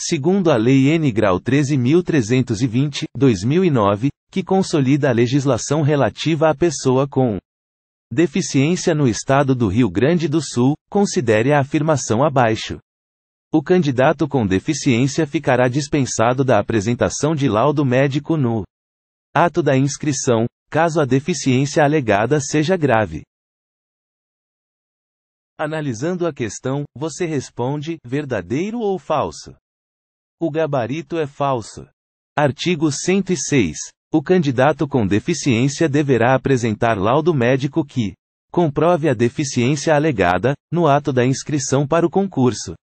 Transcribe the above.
segundo a Lei N. Grau 13.320, 2009, que consolida a legislação relativa à pessoa com deficiência no Estado do Rio Grande do Sul, considere a afirmação abaixo. O candidato com deficiência ficará dispensado da apresentação de laudo médico no ato da inscrição, caso a deficiência alegada seja grave. Analisando a questão, você responde verdadeiro ou falso. O gabarito é falso. Artigo 106. O candidato com deficiência deverá apresentar laudo médico que comprove a deficiência alegada no ato da inscrição para o concurso.